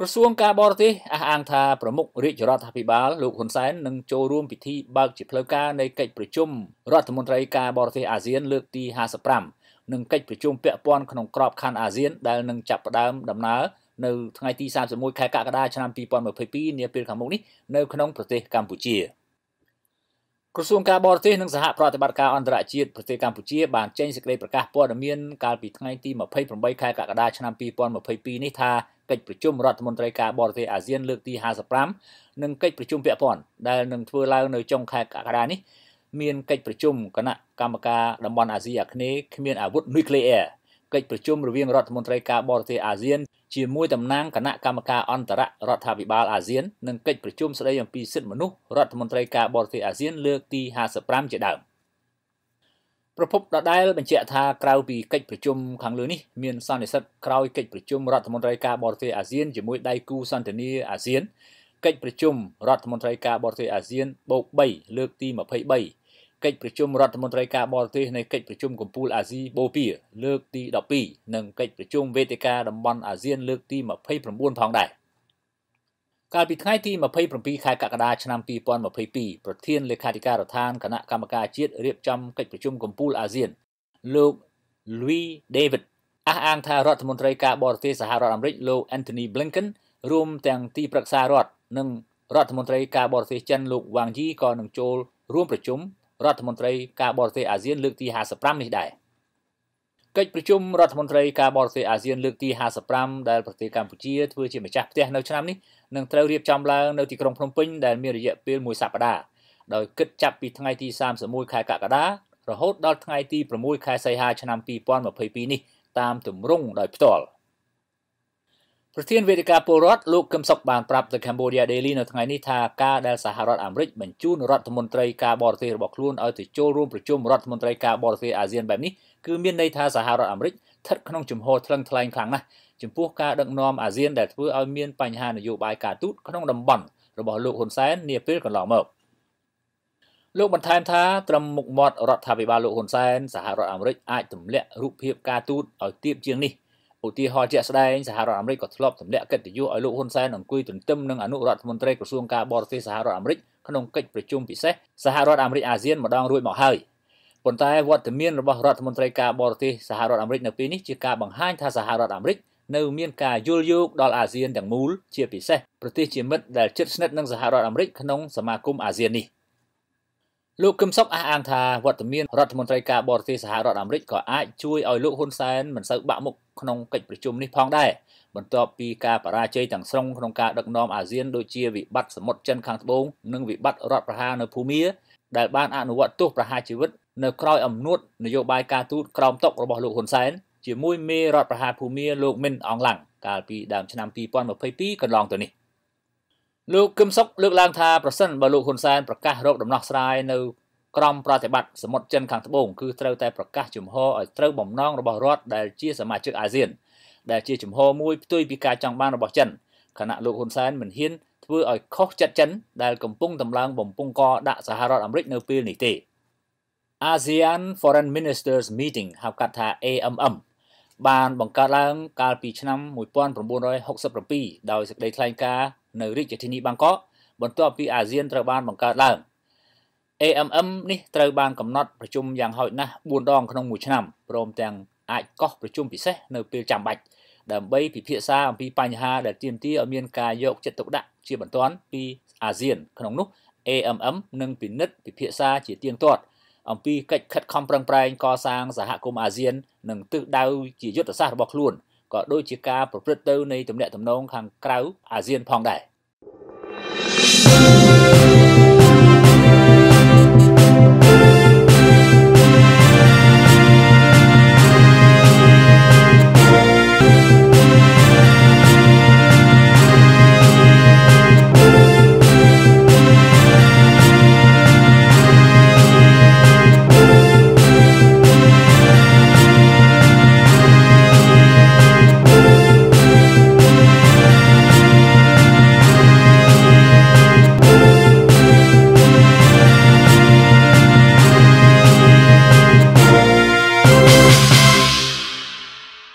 ក្រសួងការបរទេសអះអាងថាប្រមុខរាជរដ្ឋាភិបាលលោកហ៊ុនសែននឹងចូលរួមពិធីបើកជាផ្លូវការនៃកិច្ចប្រជុំរដ្ឋមន្ត្រីការបរទេសអាស៊ានលើកទី55និងកិច្ចប្រជុំពាក់ព័ន្ធក្នុងក្របខ័ណ្ឌអាស៊ានដែលនឹងចាប់ផ្ដើមដំណើរនៅថ្ងៃទី31ខែកក្កដាឆ្នាំ2022នាពេលខាងមុខនេះនៅក្នុងប្រទេសកម្ពុជាក្រសួងការបរទេសនិងសហប្រតិបត្តិការអន្តរជាតិប្រទេសកម្ពុជាបានចេញសេចក្តីប្រកាសព័ត៌មានកាលពីថ្ងៃទី28ខែកក្កដាឆ្នាំ2022នេះថាកិច្ចប្រជុំរដ្ឋមន្ត្រីការបរទេសអាស៊ានលើកទី55និងកិច្ចប្រជុំពាក់ព័ន្ធដែលនឹងធ្វើឡើងនៅចុងខែកក្កដានេះមានកិច្ចប្រជុំគណៈកម្មការតំបន់អាស៊ីអាគ្នេយ៍គ្មានអាវុធនុយក្លេអ៊ែរកិច្ចប្រជុំរវាងរដ្ឋមន្ត្រីការបរទេសអាស៊ាន ជាមួយតំណាងគណៈកម្មការអន្តររដ្ឋាភិបាលអាស៊ាននិងកិច្ចប្រជុំស្តីអំពីសិទ្ធិមនុស្សរដ្ឋមន្ត្រីការបរទេសអាស៊ានលើកទី55ជាដើម។ប្រពន្ធដដែលបញ្ជាក់ថាក្រៅពីកិច្ចប្រជុំខាងលើនេះមានសន្និសិទក្រោយកិច្ចប្រជុំរដ្ឋមន្ត្រីការបរទេសអាស៊ានជាមួយដៃគូសន្តិនិអាស៊ានកិច្ចប្រជុំរដ្ឋមន្ត្រីការបរទេសអាស៊ានបូក3លើកទី23កិច្ចប្រជុំរដ្ឋមន្ត្រីការបរទេសនៃកិច្ចប្រជុំកំពូលអាស៊ីបូព៌ាលើកទី12និងកិច្ចប្រជុំវេទិកាតំបន់អាស៊ាន លើកទី29ផងដែរ។កាលពីថ្ងៃទី27ខែកក្កដាឆ្នាំ2022ប្រធានលេខាធិការដ្ឋានគណៈកម្មការជាតិរៀបចំកិច្ចប្រជុំកំពូលអាស៊ានលោក Louis David អះអាងថារដ្ឋមន្ត្រីការបរទេសសហរដ្ឋអាមេរិកលោក Anthony Blinken រួមទាំងទីប្រឹក្សារដ្ឋនិងរដ្ឋមន្ត្រីការបរទេសចិនលោកវ៉ាងយីក៏នឹងចូលរួមប្រជុំរដ្ឋមន្ត្រីការបរទេសអាស៊ានលើកទី55នេះដែរកិច្ចប្រជុំរដ្ឋមន្ត្រីការបរទេសអាស៊ានលើកទី55ដែលប្រទេសកម្ពុជាធ្វើជាម្ចាស់ផ្ទះនៅឆ្នាំនេះនឹងត្រូវរៀបចំឡើងនៅទីក្រុងភ្នំពេញដែលមានរយៈពេលមួយសប្តាហ៍ដោយគិតចាប់ពីថ្ងៃទី31ខែកក្កដារហូត ដល់ថ្ងៃទី6ខែសីហាឆ្នាំ2022នេះតាមទម្រង់ដោយផ្ទាល់ប្រធានវេទិកាពលរដ្ឋលោកកឹមសុខបានប្រាប់ទៅ Cambodia Daily នៅថ្ងៃនេះថាការដែលសហរដ្ឋអាមេរិកបញ្ជូនរដ្ឋមន្ត្រីការបរទេសរបស់ខ្លួនឲ្យទៅចូលរួមប្រជុំរដ្ឋមន្ត្រីការបរទេសអាស៊ានបែបនេះគឺមានន័យថាសហរដ្ឋអាមេរិកស្ថិតក្នុងជំហរថ្លឹងថ្លែងខ្លាំងណាស់ចំពោះការដឹកនាំអាស៊ានដែលធ្វើឲ្យ មានបញ្ហានយោបាយការទូតក្នុងតំបន់របស់លោកហ៊ុនសែននាពេលកន្លងមកលោកបន្ថែមថាត្រឹមមុខមាត់រដ្ឋាភិបាលលោកហ៊ុនសែនសហរដ្ឋអាមេរិកអាចទម្លាក់រូបភាពការទូតឲ្យទាបជាងនេះឧទាហរណ៍ជាក់ស្ដែងសហរដ្ឋអាមេរិកក៏ធ្លាប់ទម្លាក់កិត្តិយសឲ្យលោកហ៊ុនសែនអង្គុយទន្ទឹមនឹងអនុរដ្ឋមន្ត្រីក្រសួងការបរទេសសហរដ្ឋអាមេរិកក្នុងកិច្ចប្រជុំពិសេសសហរដ្ឋអាមេរិកអាស៊ានម្ដងរួចមកហើយប៉ុន្តែវត្តមានរបស់រដ្ឋមន្ត្រីការបរទេសសហរដ្ឋអាមេរិកនៅពេលនេះជាការបង្ហាញថាសហរដ្ឋអាមេរិកនៅមានការយល់យោគដល់អាស៊ានទាំងមូលជាពិសេសប្រទេសជាមិត្តដែលជិតស្និទ្ធនឹងសហរដ្ឋអាមេរិកក្នុងសមាគមអាស៊ាននេះលោកកឹមសុខអះអាងថាវត្តមានរដ្ឋមន្ត្រីការបរទេសសហរដ្ឋអាមេរិកក៏អាចជួយឲ្យលោកហ៊ុនសែនមិនសូវបាក់មុខក្នុងកិច្ចប្រជុំនេះផងដែរបន្ទាប់ពីការបរាជ័យទាំងស្រុងក្នុងការដឹកនាំអាស៊ានដូចជាវិបត្តិសមុទ្រចិនខាងត្បូងនិងវិបត្តិរដ្ឋប្រហារនៅភូមាដែលបានអនុវត្តទោសប្រហារជីវិតនៅក្រៅអំណាចនយោបាយការទូតក្រោមតុរបស់លោកហ៊ុនសែនជាមួយមេរដ្ឋប្រហារភូមាលោកមិន អងឡាំងកាលពីដើមឆ្នាំ2022កន្លងទៅនេះលោកគឹមសុកលើកឡើងថាប្រសិនបើលោកហ៊ុនសែនប្រកាសរកដំណោះស្រាយនៅក្រមប្រតិបត្តិសមុទ្រចិនខាងត្បូងគឺត្រូវតែប្រកាសជំហរឲ្យត្រូវបំណងរបស់រដ្ឋដែលជាសមាជិកអាស៊ាន ដែលជាជំហរមួយផ្ទុយពីការចង់បានរបស់ចិនខណៈលោកហ៊ុនសែនមិនហ៊ានធ្វើឲ្យខុសចិត្តចិនដែលកំពុងតម្លើងបំពង់កដាក់សហរដ្ឋអាមេរិកនៅពេលនេះទេ ASEAN Foreign Ministers Meeting ហៅកាត់ថា AMM បានបង្កើតឡើង កាលពីឆ្នាំ1967ដោយសេចក្តីថ្លែងការណ៍នៅរាជធានី បាងកកបន្ទាប់ពីអាស៊ានត្រូវបានបង្កើតឡើង AMM នេះត្រូវបានកំណត់ប្រជុំយ៉ាងហោចណាស់4ដងក្នុងមួយឆ្នាំព្រមទាំងអាចកោះប្រជុំពិសេសនៅពេលចាំបាច់ដើម្បីពិភាក្សាអំពីបញ្ហាដែលទាមទារឲ្យមានការយកចិត្តទុកដាក់ជាបន្ទាន់ពីអាស៊ាន ក្នុងនោះ AMM នឹងពិនិត្យពិភាក្សាជាទៀងទាត់អំពីកិច្ចខិតខំប្រឹងប្រែងកសាងសហគមន៍អាស៊ាននិងទិសដៅជាយុទ្ធសាស្ត្ររបស់ខ្លួនក៏ដូចជាការប្រព្រឹត្តទៅនៃទំនាក់ទំនងខាងក្រៅអាស៊ានផងដែរ។